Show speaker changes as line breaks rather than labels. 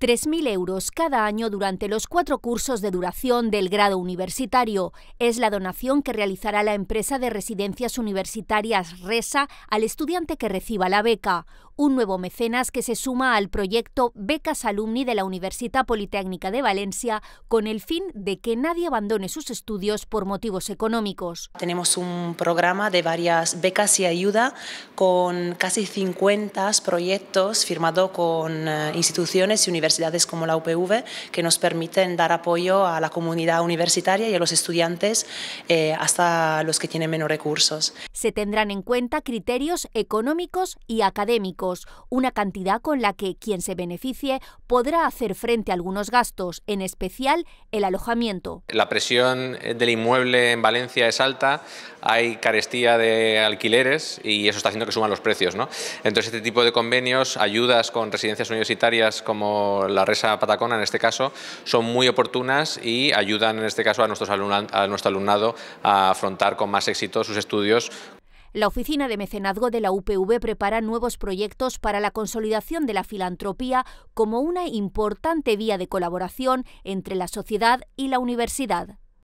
3.000 euros cada año durante los cuatro cursos de duración del grado universitario. Es la donación que realizará la empresa de residencias universitarias RESA al estudiante que reciba la beca un nuevo mecenas que se suma al proyecto Becas Alumni de la Universidad Politécnica de Valencia con el fin de que nadie abandone sus estudios
por motivos económicos. Tenemos un programa de varias becas y ayuda con casi 50 proyectos firmados con eh, instituciones y universidades como la UPV que nos permiten dar apoyo a la comunidad universitaria y a los estudiantes eh, hasta los que tienen menos recursos. Se tendrán en cuenta criterios
económicos y académicos una cantidad con la que quien se beneficie podrá hacer frente a algunos gastos, en especial el alojamiento.
La presión del inmueble en Valencia es alta, hay carestía de alquileres y eso está haciendo que suban los precios. Entonces este tipo de convenios, ayudas con residencias universitarias como la Resa Patacona en este caso, son muy oportunas y ayudan en este caso a nuestro alumnado a afrontar con más éxito sus estudios
la Oficina de Mecenazgo de la UPV prepara nuevos proyectos para la consolidación de la filantropía como una importante vía de colaboración entre la sociedad y la universidad.